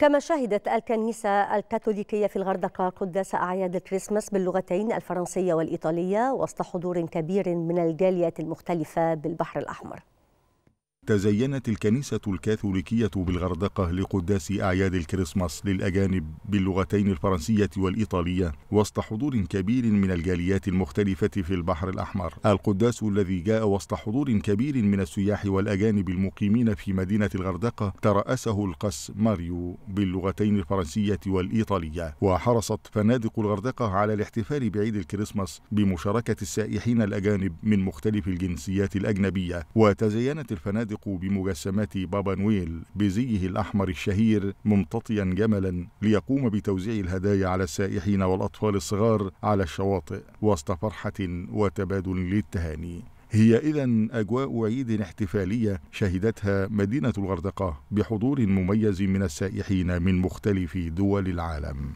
كما شهدت الكنيسة الكاثوليكية في الغردقة قداس أعياد الكريسماس باللغتين الفرنسية والإيطالية وسط حضور كبير من الجاليات المختلفة بالبحر الأحمر تزينت الكنيسة الكاثوليكية بالغردقة لقداس أعياد الكريسماس للأجانب باللغتين الفرنسية والإيطالية وسط حضور كبير من الجاليات المختلفة في البحر الأحمر القداس الذي جاء وسط حضور كبير من السياح والأجانب المقيمين في مدينة الغردقة ترأسه القس ماريو باللغتين الفرنسية والإيطالية وحرصت فنادق الغردقة على الاحتفال بعيد الكريسماس بمشاركة السائحين الأجانب من مختلف الجنسيات الأجنبية وتزينت الفنادق يليق بمجسمات بابا نويل بزيه الأحمر الشهير ممتطيا جملا ليقوم بتوزيع الهدايا على السائحين والأطفال الصغار على الشواطئ وسط فرحة وتبادل للتهاني هي إذا أجواء عيد احتفالية شهدتها مدينة الغردقة بحضور مميز من السائحين من مختلف دول العالم